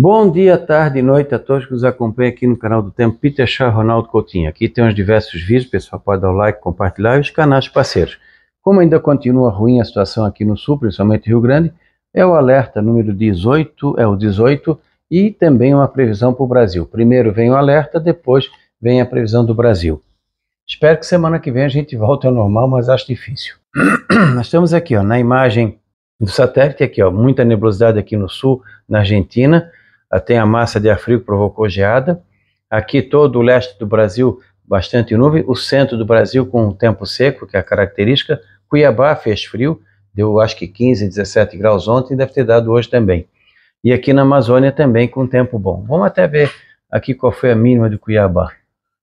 Bom dia, tarde e noite a todos que nos acompanham aqui no canal do Tempo Peter Chá Ronaldo Coutinho. Aqui tem os diversos vídeos, o pessoal pode dar o like, compartilhar e os canais parceiros. Como ainda continua ruim a situação aqui no sul, principalmente Rio Grande, é o alerta número 18, é o 18, e também uma previsão para o Brasil. Primeiro vem o alerta, depois vem a previsão do Brasil. Espero que semana que vem a gente volte ao normal, mas acho difícil. Nós estamos aqui ó, na imagem do satélite, aqui ó, muita nebulosidade aqui no sul, na Argentina, tem a massa de ar frio que provocou geada. Aqui todo o leste do Brasil bastante nuvem, o centro do Brasil com tempo seco, que é a característica. Cuiabá fez frio, deu acho que 15, 17 graus ontem, deve ter dado hoje também. E aqui na Amazônia também com tempo bom. Vamos até ver aqui qual foi a mínima de Cuiabá.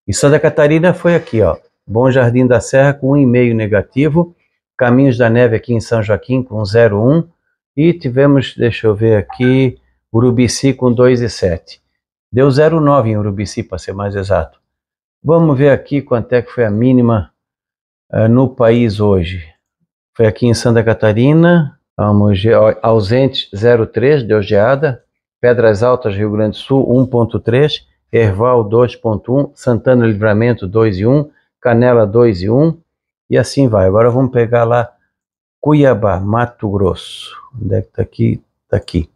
E Santa Catarina foi aqui, ó. Bom Jardim da Serra com 1,5 negativo. Caminhos da Neve aqui em São Joaquim com 0,1. E tivemos, deixa eu ver aqui, Urubici com 2 e 7. Deu 0,9 em Urubici, para ser mais exato. Vamos ver aqui quanto é que foi a mínima uh, no país hoje. Foi aqui em Santa Catarina, vamos, ausente 0,3, deu geada. Pedras Altas, Rio Grande do Sul, 1,3. Erval, 2,1. Santana Livramento, 2,1. Canela, 2,1. E assim vai. Agora vamos pegar lá Cuiabá, Mato Grosso. Onde é que está aqui? Está aqui.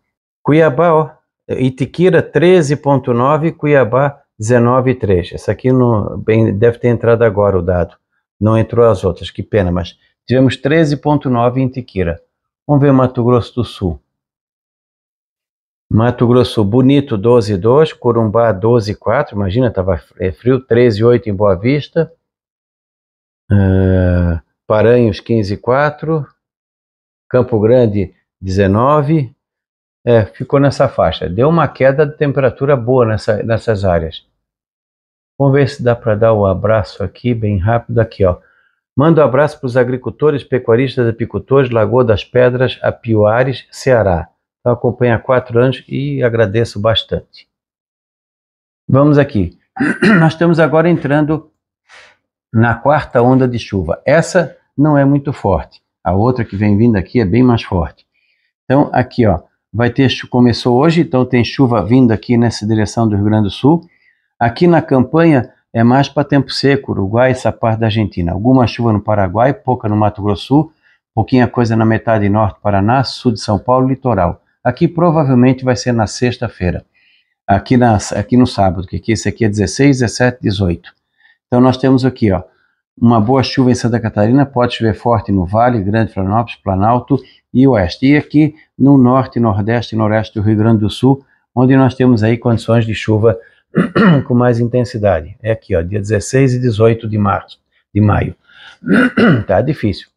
Cuiabá, ó, Itiquira 13.9, Cuiabá 19.3. Essa aqui não, bem, deve ter entrado agora o dado. Não entrou as outras, que pena, mas tivemos 13.9 em Itiquira. Vamos ver Mato Grosso do Sul. Mato Grosso, Bonito 12.2, Corumbá 12.4, imagina, estava é frio, 13.8 em Boa Vista, uh, Paranhos 15.4, Campo Grande 19, é, ficou nessa faixa. Deu uma queda de temperatura boa nessa, nessas áreas. Vamos ver se dá para dar o um abraço aqui, bem rápido aqui, ó. Manda um abraço para os agricultores, pecuaristas, apicultores, Lagoa das Pedras, Apioares, Ceará. Eu então, há quatro anos e agradeço bastante. Vamos aqui. Nós estamos agora entrando na quarta onda de chuva. Essa não é muito forte. A outra que vem vindo aqui é bem mais forte. Então, aqui, ó, vai ter começou hoje, então tem chuva vindo aqui nessa direção do Rio Grande do Sul. Aqui na campanha é mais para tempo seco, Uruguai, essa parte da Argentina. Alguma chuva no Paraguai, pouca no Mato Grosso, Sul pouquinha coisa na metade norte do Paraná, sul de São Paulo, litoral. Aqui provavelmente vai ser na sexta-feira. Aqui, aqui no sábado, que aqui, esse aqui é 16, 17, 18. Então nós temos aqui, ó, uma boa chuva em Santa Catarina, pode chover forte no Vale, Grande Florianópolis, Planalto, e oeste. E aqui no norte, nordeste e noroeste do Rio Grande do Sul, onde nós temos aí condições de chuva com mais intensidade. É aqui, ó, dia 16 e 18 de março, de maio. tá difícil.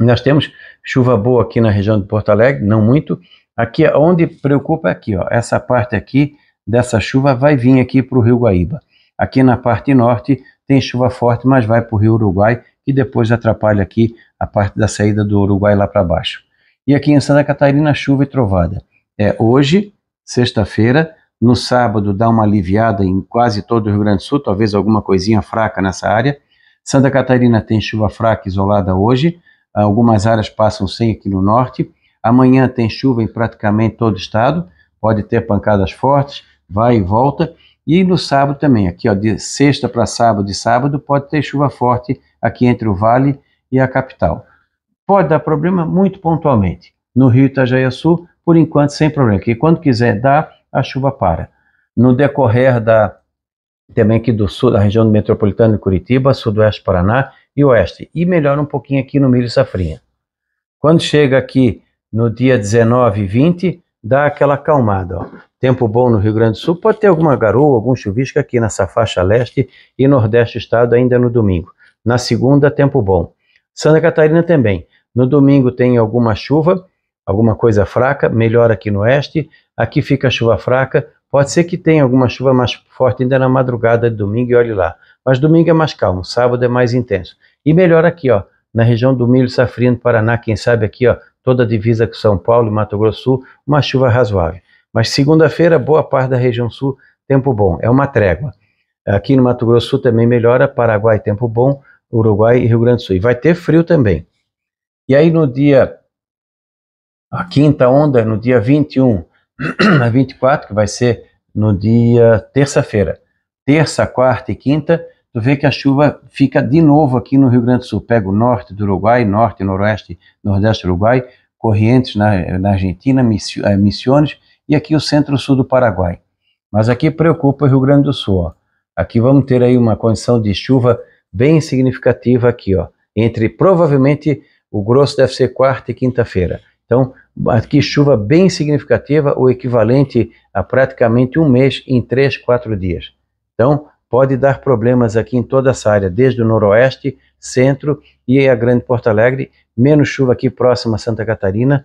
Nós temos chuva boa aqui na região de Porto Alegre, não muito. Aqui onde preocupa é aqui, ó, essa parte aqui dessa chuva vai vir aqui para o Rio Guaíba. Aqui na parte norte tem chuva forte, mas vai para o Rio Uruguai que depois atrapalha aqui a parte da saída do Uruguai lá para baixo. E aqui em Santa Catarina, chuva e trovada. É hoje, sexta-feira, no sábado dá uma aliviada em quase todo o Rio Grande do Sul, talvez alguma coisinha fraca nessa área. Santa Catarina tem chuva fraca isolada hoje, algumas áreas passam sem aqui no norte. Amanhã tem chuva em praticamente todo o estado, pode ter pancadas fortes, vai e volta. E no sábado também, aqui ó, de sexta para sábado e sábado pode ter chuva forte aqui entre o Vale e a capital. Pode dar problema muito pontualmente. No Rio Itajaiaçu, por enquanto, sem problema, Porque quando quiser dar, a chuva para. No decorrer da também aqui do sul, da região metropolitana de Curitiba, sudoeste Paraná e oeste, e melhora um pouquinho aqui no milho safrinha. Quando chega aqui no dia 19 e 20, dá aquela acalmada. Ó. Tempo bom no Rio Grande do Sul, pode ter alguma garoa, algum chuvisco aqui nessa faixa leste e nordeste do estado ainda no domingo. Na segunda, tempo bom. Santa Catarina também. No domingo tem alguma chuva, alguma coisa fraca, melhor aqui no oeste. Aqui fica chuva fraca. Pode ser que tenha alguma chuva mais forte ainda na madrugada de domingo e olhe lá. Mas domingo é mais calmo, sábado é mais intenso. E melhor aqui, ó, na região do Milho Safrino, Paraná, quem sabe aqui, ó, toda a divisa com São Paulo e Mato Grosso Sul, uma chuva razoável. Mas segunda-feira, boa parte da região sul, tempo bom, é uma trégua. Aqui no Mato Grosso Sul também melhora, Paraguai, tempo bom, Uruguai e Rio Grande do Sul. E vai ter frio também. E aí no dia, a quinta onda, no dia 21 a 24, que vai ser no dia terça-feira. Terça, quarta e quinta, tu vê que a chuva fica de novo aqui no Rio Grande do Sul. Pega o norte do Uruguai, norte, noroeste, nordeste do Uruguai, Corrientes na, na Argentina, eh, Missiones e aqui o centro-sul do Paraguai. Mas aqui preocupa o Rio Grande do Sul. Ó. Aqui vamos ter aí uma condição de chuva bem significativa aqui, ó, entre provavelmente o grosso deve ser quarta e quinta-feira. Então, aqui chuva bem significativa, o equivalente a praticamente um mês em três, quatro dias. Então, pode dar problemas aqui em toda essa área, desde o noroeste, centro e a Grande Porto Alegre, menos chuva aqui próxima a Santa Catarina,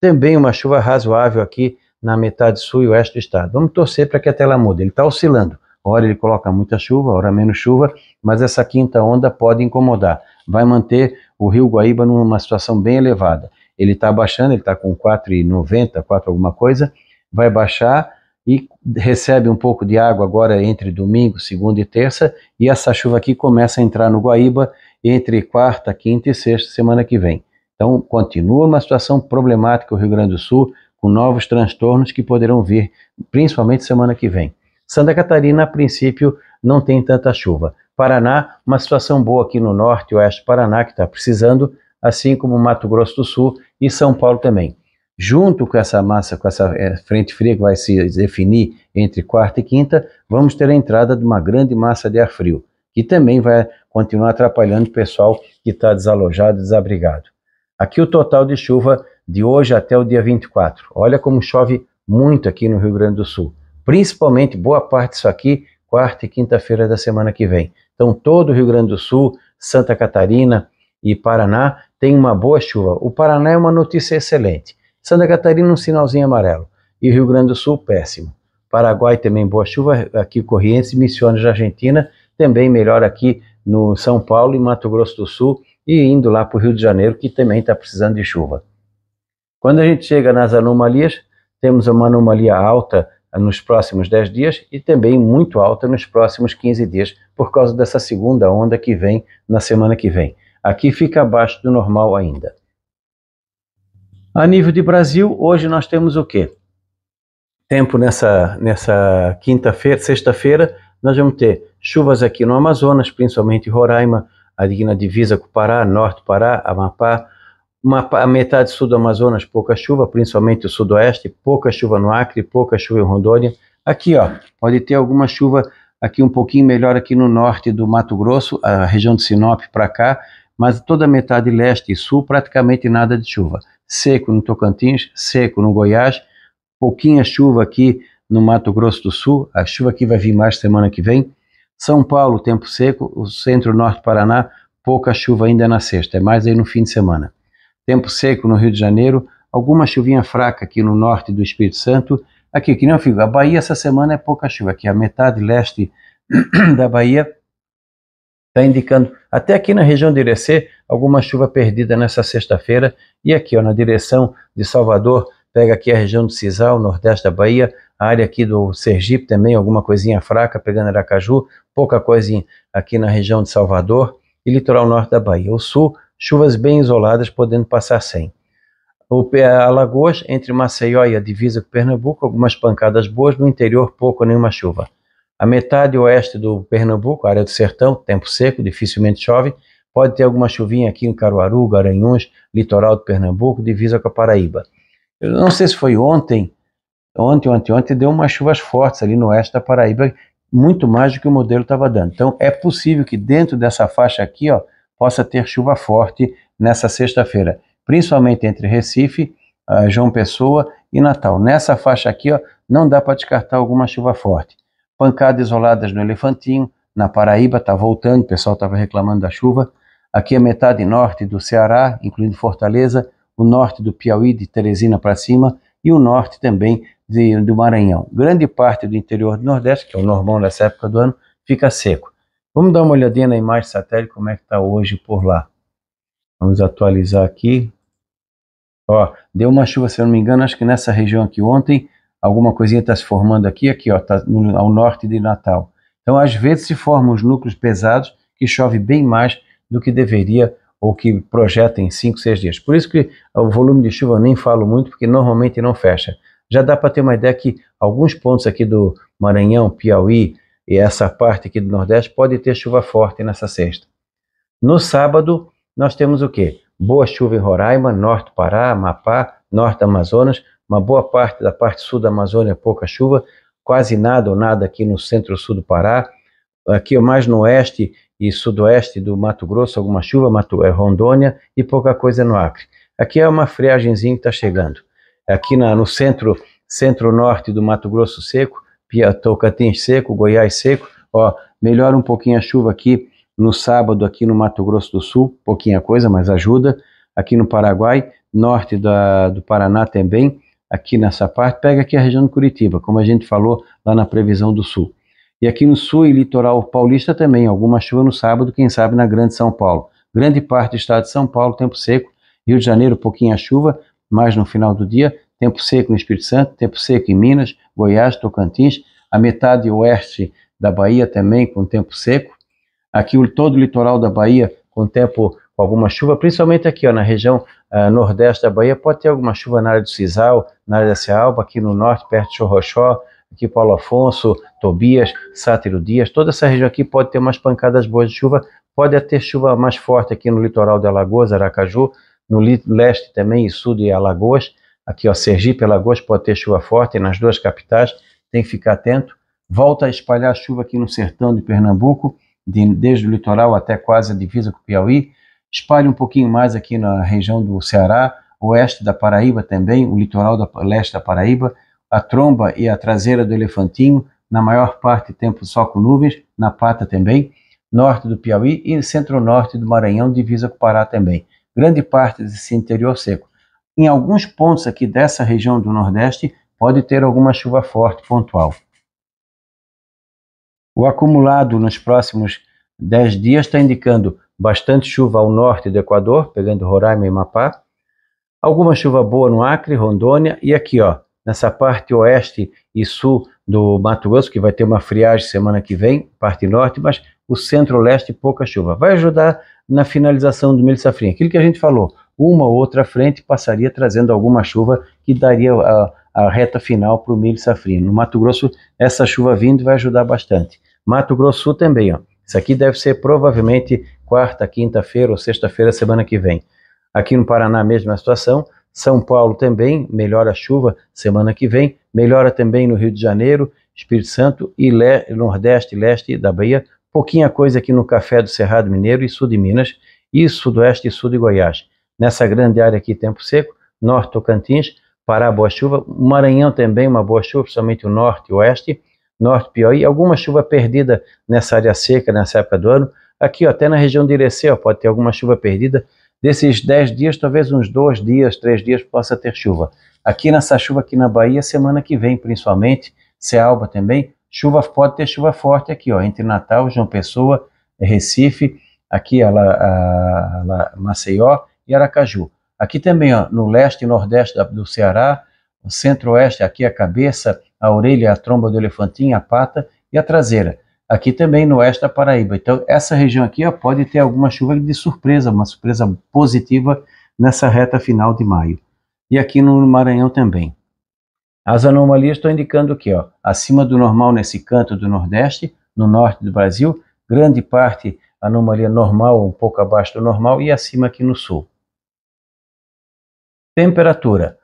também uma chuva razoável aqui na metade sul e oeste do estado. Vamos torcer para que a tela mude, ele está oscilando. Ora ele coloca muita chuva, ora menos chuva, mas essa quinta onda pode incomodar. Vai manter o rio Guaíba numa situação bem elevada. Ele está baixando, ele está com 4,90, 4 alguma coisa, vai baixar e recebe um pouco de água agora entre domingo, segunda e terça, e essa chuva aqui começa a entrar no Guaíba entre quarta, quinta e sexta semana que vem. Então continua uma situação problemática o Rio Grande do Sul, com novos transtornos que poderão vir, principalmente semana que vem. Santa Catarina, a princípio, não tem tanta chuva. Paraná, uma situação boa aqui no norte e oeste do Paraná, que está precisando, assim como Mato Grosso do Sul e São Paulo também. Junto com essa massa, com essa eh, frente fria que vai se definir entre quarta e quinta, vamos ter a entrada de uma grande massa de ar frio, que também vai continuar atrapalhando o pessoal que está desalojado, desabrigado. Aqui o total de chuva de hoje até o dia 24. Olha como chove muito aqui no Rio Grande do Sul principalmente boa parte disso aqui, quarta e quinta-feira da semana que vem. Então, todo o Rio Grande do Sul, Santa Catarina e Paraná tem uma boa chuva. O Paraná é uma notícia excelente. Santa Catarina, um sinalzinho amarelo. E Rio Grande do Sul, péssimo. Paraguai também boa chuva, aqui Corrientes, Missões da Argentina, também melhor aqui no São Paulo e Mato Grosso do Sul, e indo lá para o Rio de Janeiro, que também está precisando de chuva. Quando a gente chega nas anomalias, temos uma anomalia alta nos próximos 10 dias e também muito alta nos próximos 15 dias, por causa dessa segunda onda que vem na semana que vem. Aqui fica abaixo do normal ainda. A nível de Brasil, hoje nós temos o quê? Tempo nessa, nessa quinta-feira, sexta-feira, nós vamos ter chuvas aqui no Amazonas, principalmente Roraima, ali na divisa com o Pará, Norte Pará, Amapá, uma, a metade sul do Amazonas, pouca chuva, principalmente o sudoeste, pouca chuva no Acre, pouca chuva em Rondônia. Aqui, ó, pode ter alguma chuva aqui um pouquinho melhor aqui no norte do Mato Grosso, a região de Sinop para cá, mas toda a metade leste e sul praticamente nada de chuva. Seco no Tocantins, seco no Goiás, pouquinha chuva aqui no Mato Grosso do Sul, a chuva aqui vai vir mais semana que vem. São Paulo, tempo seco, o centro-norte do Paraná, pouca chuva ainda na sexta, é mais aí no fim de semana tempo seco no Rio de Janeiro, alguma chuvinha fraca aqui no norte do Espírito Santo. Aqui, que nem eu fico, a Bahia essa semana é pouca chuva, aqui a metade leste da Bahia está indicando, até aqui na região de Irecê, alguma chuva perdida nessa sexta-feira, e aqui ó, na direção de Salvador, pega aqui a região do Cisal, nordeste da Bahia, a área aqui do Sergipe também, alguma coisinha fraca, pegando Aracaju, pouca coisinha aqui na região de Salvador e litoral norte da Bahia. O sul, chuvas bem isoladas, podendo passar sem. O Alagoas, entre Maceió e a divisa com Pernambuco, algumas pancadas boas, no interior pouco ou nenhuma chuva. A metade oeste do Pernambuco, área do sertão, tempo seco, dificilmente chove, pode ter alguma chuvinha aqui em Caruaru, Garanhuns, litoral do Pernambuco, divisa com a Paraíba. Eu não sei se foi ontem, ontem, ontem, ontem, deu umas chuvas fortes ali no oeste da Paraíba, muito mais do que o modelo estava dando. Então, é possível que dentro dessa faixa aqui, ó, possa ter chuva forte nessa sexta-feira, principalmente entre Recife, eh, João Pessoa e Natal. Nessa faixa aqui, ó, não dá para descartar alguma chuva forte. Pancadas isoladas no Elefantinho, na Paraíba, está voltando, o pessoal estava reclamando da chuva. Aqui a é metade norte do Ceará, incluindo Fortaleza, o norte do Piauí, de Teresina para cima, e o norte também de, do Maranhão. Grande parte do interior do Nordeste, que é o normal nessa época do ano, fica seco. Vamos dar uma olhadinha na imagem satélite, como é que está hoje por lá. Vamos atualizar aqui. Ó, deu uma chuva, se eu não me engano, acho que nessa região aqui ontem, alguma coisinha está se formando aqui, aqui ó, tá no, ao norte de Natal. Então, às vezes se formam os núcleos pesados, que chove bem mais do que deveria ou que projeta em 5, 6 dias. Por isso que o volume de chuva eu nem falo muito, porque normalmente não fecha. Já dá para ter uma ideia que alguns pontos aqui do Maranhão, Piauí, e essa parte aqui do Nordeste pode ter chuva forte nessa sexta. No sábado, nós temos o quê? Boa chuva em Roraima, Norte Pará, Amapá, Norte Amazonas, uma boa parte da parte sul da Amazônia pouca chuva, quase nada ou nada aqui no centro-sul do Pará, aqui é mais no oeste e sudoeste do Mato Grosso, alguma chuva, Mato, é, Rondônia e pouca coisa no Acre. Aqui é uma friagemzinha que está chegando. Aqui na, no centro, centro-norte do Mato Grosso seco, Tocantins seco, Goiás seco, ó, melhora um pouquinho a chuva aqui no sábado aqui no Mato Grosso do Sul, pouquinha coisa, mas ajuda, aqui no Paraguai, norte da, do Paraná também, aqui nessa parte, pega aqui a região de Curitiba, como a gente falou lá na previsão do sul. E aqui no sul e litoral paulista também, alguma chuva no sábado, quem sabe na Grande São Paulo. Grande parte do estado de São Paulo, tempo seco, Rio de Janeiro, pouquinha chuva, mas no final do dia, tempo seco no Espírito Santo, tempo seco em Minas, Goiás, Tocantins, a metade oeste da Bahia também com tempo seco. Aqui todo o litoral da Bahia com tempo com alguma chuva, principalmente aqui ó, na região uh, nordeste da Bahia, pode ter alguma chuva na área do Cisal, na área da Cealba, aqui no norte, perto de Chorrochó, aqui Paulo Afonso, Tobias, Sátiro Dias, toda essa região aqui pode ter umas pancadas boas de chuva, pode ter chuva mais forte aqui no litoral de Alagoas, Aracaju, no leste também, e sul de Alagoas, Aqui, ó, Sergipe, Alagoas, pode ter chuva forte nas duas capitais, tem que ficar atento. Volta a espalhar chuva aqui no sertão de Pernambuco, de, desde o litoral até quase a divisa com o Piauí. Espalhe um pouquinho mais aqui na região do Ceará, oeste da Paraíba também, o litoral da, leste da Paraíba, a tromba e a traseira do Elefantinho, na maior parte tempo só com nuvens, na pata também, norte do Piauí e centro-norte do Maranhão, divisa com o Pará também. Grande parte desse interior seco em alguns pontos aqui dessa região do Nordeste, pode ter alguma chuva forte pontual. O acumulado nos próximos 10 dias está indicando bastante chuva ao norte do Equador, pegando Roraima e Mapá, alguma chuva boa no Acre, Rondônia e aqui, ó, nessa parte oeste e sul do Mato Grosso, que vai ter uma friagem semana que vem, parte norte, mas o centro-leste pouca chuva. Vai ajudar na finalização do milho safrinha. Aquilo que a gente falou, uma ou outra frente passaria trazendo alguma chuva que daria a, a reta final para o milho safrinho. No Mato Grosso, essa chuva vindo vai ajudar bastante. Mato Grosso Sul também, ó. Isso aqui deve ser provavelmente quarta, quinta-feira ou sexta-feira, semana que vem. Aqui no Paraná, mesma situação. São Paulo também, melhora a chuva semana que vem. Melhora também no Rio de Janeiro, Espírito Santo e le Nordeste e Leste da Bahia. Pouquinha coisa aqui no Café do Cerrado Mineiro e Sul de Minas e Sudoeste e Sul de Goiás nessa grande área aqui, tempo seco, norte Tocantins, Pará, boa chuva, Maranhão também, uma boa chuva, principalmente o norte e oeste, norte Piauí, alguma chuva perdida nessa área seca, nessa época do ano, aqui ó, até na região de Irecê, ó, pode ter alguma chuva perdida, desses 10 dias, talvez uns 2 dias, 3 dias possa ter chuva. Aqui nessa chuva aqui na Bahia, semana que vem principalmente, Cealba também, chuva pode ter chuva forte aqui, ó, entre Natal, João Pessoa, Recife, aqui a, a, a Maceió, e Aracaju. Aqui também, ó, no leste e nordeste do Ceará, centro-oeste, aqui a cabeça, a orelha, a tromba do elefantinho, a pata e a traseira. Aqui também no oeste da Paraíba. Então, essa região aqui ó, pode ter alguma chuva de surpresa, uma surpresa positiva nessa reta final de maio. E aqui no Maranhão também. As anomalias estão indicando que, ó, acima do normal nesse canto do Nordeste, no norte do Brasil, grande parte anomalia normal, um pouco abaixo do normal, e acima aqui no sul. Temperatura.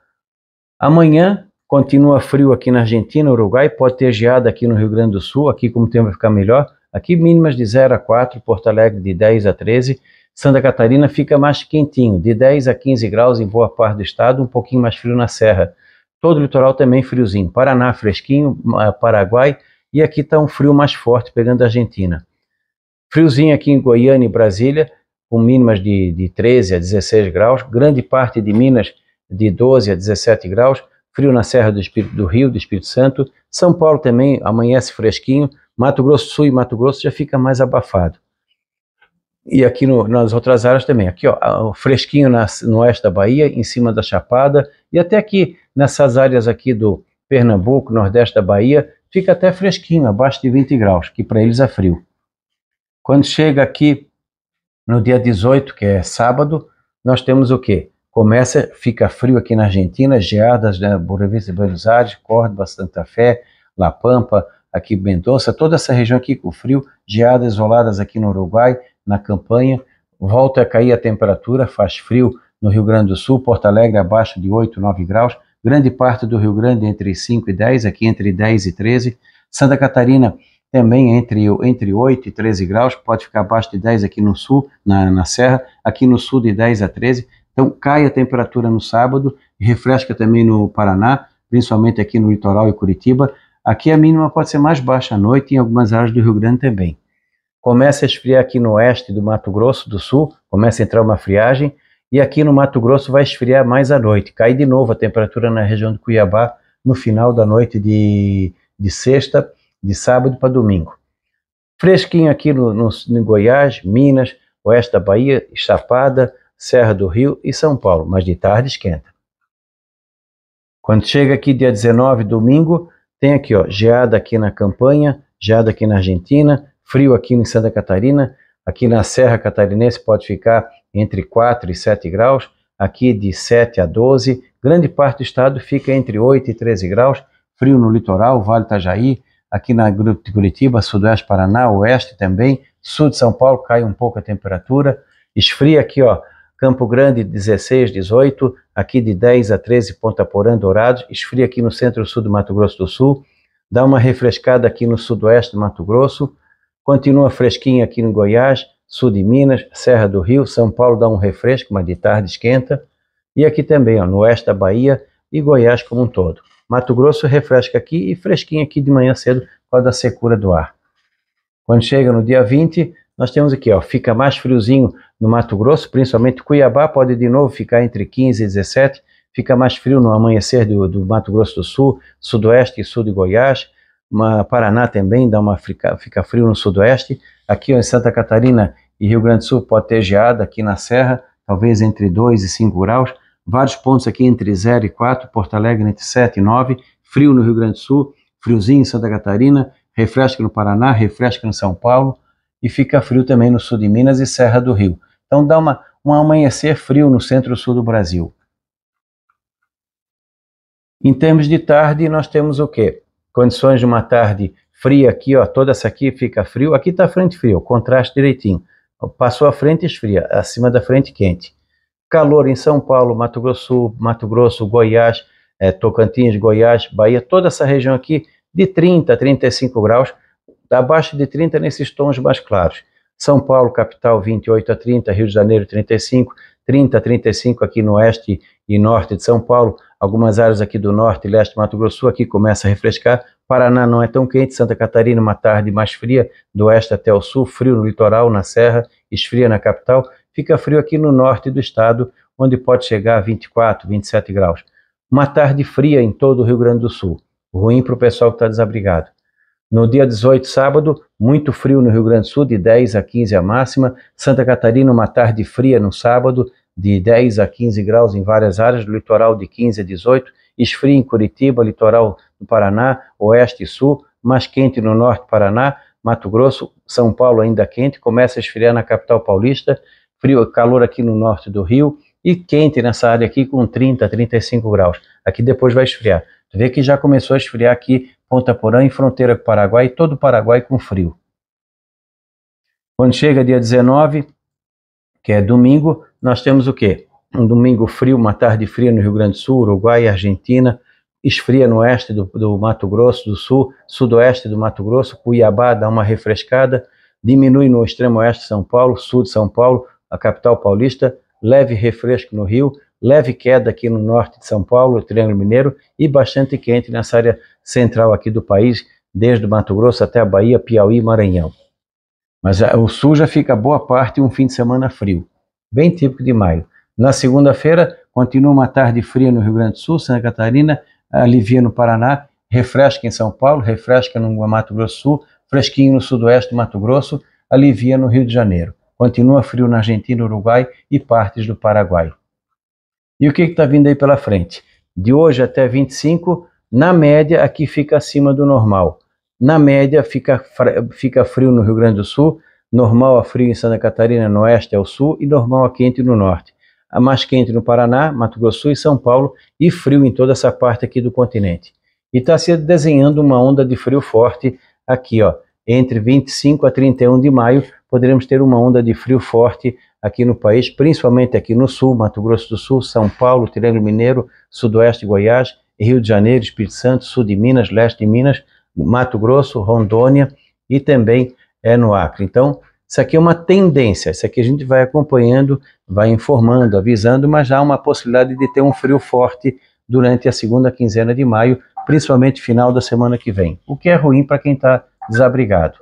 Amanhã continua frio aqui na Argentina, Uruguai, pode ter geada aqui no Rio Grande do Sul, aqui como o tempo vai ficar melhor. Aqui mínimas de 0 a 4, Porto Alegre de 10 a 13. Santa Catarina fica mais quentinho, de 10 a 15 graus em boa parte do estado, um pouquinho mais frio na serra. Todo o litoral também friozinho. Paraná fresquinho, Paraguai e aqui está um frio mais forte pegando a Argentina. Friozinho aqui em Goiânia e Brasília, com mínimas de, de 13 a 16 graus. Grande parte de Minas de 12 a 17 graus, frio na Serra do, Espírito, do Rio, do Espírito Santo. São Paulo também amanhece fresquinho. Mato Grosso Sul e Mato Grosso já fica mais abafado. E aqui no, nas outras áreas também. Aqui, ó, fresquinho na, no oeste da Bahia, em cima da Chapada. E até aqui, nessas áreas aqui do Pernambuco, nordeste da Bahia, fica até fresquinho, abaixo de 20 graus, que para eles é frio. Quando chega aqui no dia 18, que é sábado, nós temos o quê? Começa, fica frio aqui na Argentina, geadas, né, Borevice, Buenos Aires, Córdoba, Santa Fé, La Pampa, aqui Mendoza, toda essa região aqui com frio, geadas isoladas aqui no Uruguai, na campanha, volta a cair a temperatura, faz frio no Rio Grande do Sul, Porto Alegre abaixo de 8, 9 graus, grande parte do Rio Grande entre 5 e 10, aqui entre 10 e 13, Santa Catarina também entre, entre 8 e 13 graus, pode ficar abaixo de 10 aqui no sul, na, na serra, aqui no sul de 10 a 13, então cai a temperatura no sábado, refresca também no Paraná, principalmente aqui no litoral e Curitiba. Aqui a mínima pode ser mais baixa à noite, em algumas áreas do Rio Grande também. Começa a esfriar aqui no oeste do Mato Grosso do Sul, começa a entrar uma friagem, e aqui no Mato Grosso vai esfriar mais à noite. Cai de novo a temperatura na região de Cuiabá no final da noite de, de sexta, de sábado para domingo. Fresquinho aqui no, no, Goiás, Minas, oeste da Bahia, Chapada, Serra do Rio e São Paulo, mas de tarde esquenta. Quando chega aqui dia 19, domingo, tem aqui, ó, geada aqui na campanha, geada aqui na Argentina, frio aqui em Santa Catarina, aqui na Serra Catarinense pode ficar entre 4 e 7 graus, aqui de 7 a 12, grande parte do estado fica entre 8 e 13 graus, frio no litoral, Vale Itajaí, aqui na Curitiba, Sudoeste Paraná, Oeste também, Sul de São Paulo cai um pouco a temperatura, esfria aqui, ó, Campo Grande 16, 18, aqui de 10 a 13, Ponta Porã, Dourados, esfria aqui no centro-sul do Mato Grosso do Sul, dá uma refrescada aqui no sudoeste do Mato Grosso, continua fresquinho aqui no Goiás, sul de Minas, Serra do Rio, São Paulo dá um refresco, mas de tarde esquenta, e aqui também, ó, no oeste da Bahia e Goiás como um todo. Mato Grosso refresca aqui e fresquinho aqui de manhã cedo, pode causa secura do ar. Quando chega no dia 20, nós temos aqui, ó, fica mais friozinho no Mato Grosso, principalmente Cuiabá pode de novo ficar entre 15 e 17, fica mais frio no amanhecer do, do Mato Grosso do Sul, sudoeste e sul de Goiás, uma, Paraná também dá uma fica, fica frio no sudoeste, aqui ó, em Santa Catarina e Rio Grande do Sul pode ter geada aqui na Serra, talvez entre 2 e 5 graus, vários pontos aqui entre 0 e 4, Porto Alegre entre 7 e 9, frio no Rio Grande do Sul, friozinho em Santa Catarina, refresca no Paraná, refresca em São Paulo, e fica frio também no sul de Minas e Serra do Rio. Então dá uma, um amanhecer frio no centro-sul do Brasil. Em termos de tarde, nós temos o quê? Condições de uma tarde fria aqui, ó, toda essa aqui fica frio, aqui está frente fria, o contraste direitinho. Passou a frente esfria, acima da frente quente. Calor em São Paulo, Mato Grosso, Mato Grosso, Goiás, é, Tocantins, Goiás, Bahia, toda essa região aqui de 30 a 35 graus, abaixo de 30 nesses tons mais claros. São Paulo, capital, 28 a 30, Rio de Janeiro, 35, 30 a 35 aqui no oeste e norte de São Paulo, algumas áreas aqui do norte e leste Mato Grosso, aqui começa a refrescar. Paraná não é tão quente, Santa Catarina, uma tarde mais fria, do oeste até o sul, frio no litoral, na serra, esfria na capital. Fica frio aqui no norte do estado, onde pode chegar a 24, 27 graus. Uma tarde fria em todo o Rio Grande do Sul, ruim para o pessoal que está desabrigado. No dia 18, sábado, muito frio no Rio Grande do Sul, de 10 a 15 a máxima. Santa Catarina, uma tarde fria no sábado, de 10 a 15 graus em várias áreas, do litoral de 15 a 18. Esfria em Curitiba, litoral do Paraná, oeste e sul, mais quente no norte do Paraná, Mato Grosso, São Paulo ainda quente, começa a esfriar na capital paulista, frio, calor aqui no norte do Rio, e quente nessa área aqui com 30, 35 graus. Aqui depois vai esfriar. Tu vê que já começou a esfriar aqui Ponta Porã em fronteira com o Paraguai, todo o Paraguai com frio. Quando chega dia 19, que é domingo, nós temos o quê? Um domingo frio, uma tarde fria no Rio Grande do Sul, Uruguai e Argentina, esfria no oeste do, do, Mato Grosso do Sul, sudoeste do Mato Grosso, Cuiabá dá uma refrescada, diminui no extremo oeste de São Paulo, sul de São Paulo, a capital paulista, leve refresco no Rio, leve queda aqui no norte de São Paulo, Triângulo Mineiro, e bastante quente nessa área central aqui do país, desde o Mato Grosso até a Bahia, Piauí e Maranhão. Mas ah, o sul já fica boa parte um fim de semana frio, bem típico de maio. Na segunda-feira, continua uma tarde fria no Rio Grande do Sul, Santa Catarina, alivia no Paraná, refresca em São Paulo, refresca no Mato Grosso Sul, fresquinho no sudoeste do Mato Grosso, alivia no Rio de Janeiro. Continua frio na Argentina, Uruguai e partes do Paraguai. E o que está vindo aí pela frente? De hoje até 25, na média, aqui fica acima do normal. Na média, fica, fica frio no Rio Grande do Sul, normal a frio em Santa Catarina, no oeste ao é sul, e normal a quente no norte. A mais quente no Paraná, Mato Grosso e São Paulo, e frio em toda essa parte aqui do continente. E está se desenhando uma onda de frio forte aqui, ó, entre 25 a 31 de maio, poderemos ter uma onda de frio forte aqui no país, principalmente aqui no sul, Mato Grosso do Sul, São Paulo, Triângulo Mineiro, Sudoeste Goiás, Rio de Janeiro, Espírito Santo, Sul de Minas, Leste de Minas, Mato Grosso, Rondônia e também é no Acre. Então, isso aqui é uma tendência, isso aqui a gente vai acompanhando, vai informando, avisando, mas já há uma possibilidade de ter um frio forte durante a segunda quinzena de maio, principalmente final da semana que vem, o que é ruim para quem está desabrigado.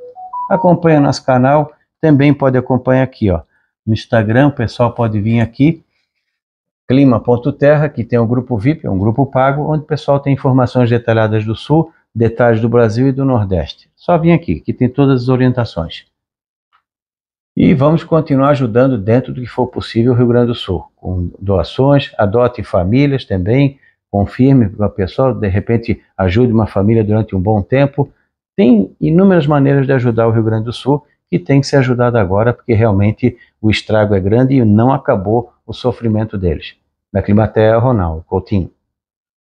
Acompanhe nosso canal, também pode acompanhar aqui, ó. No Instagram, o pessoal pode vir aqui, clima.terra, que tem o um grupo VIP, é um grupo pago, onde o pessoal tem informações detalhadas do Sul, detalhes do Brasil e do Nordeste. Só vem aqui, que tem todas as orientações. E vamos continuar ajudando dentro do que for possível o Rio Grande do Sul, com doações, adote famílias também, confirme para a pessoa, de repente ajude uma família durante um bom tempo. Tem inúmeras maneiras de ajudar o Rio Grande do Sul que tem que ser ajudado agora, porque realmente o estrago é grande e não acabou o sofrimento deles. Da Climatea, Ronaldo Coutinho.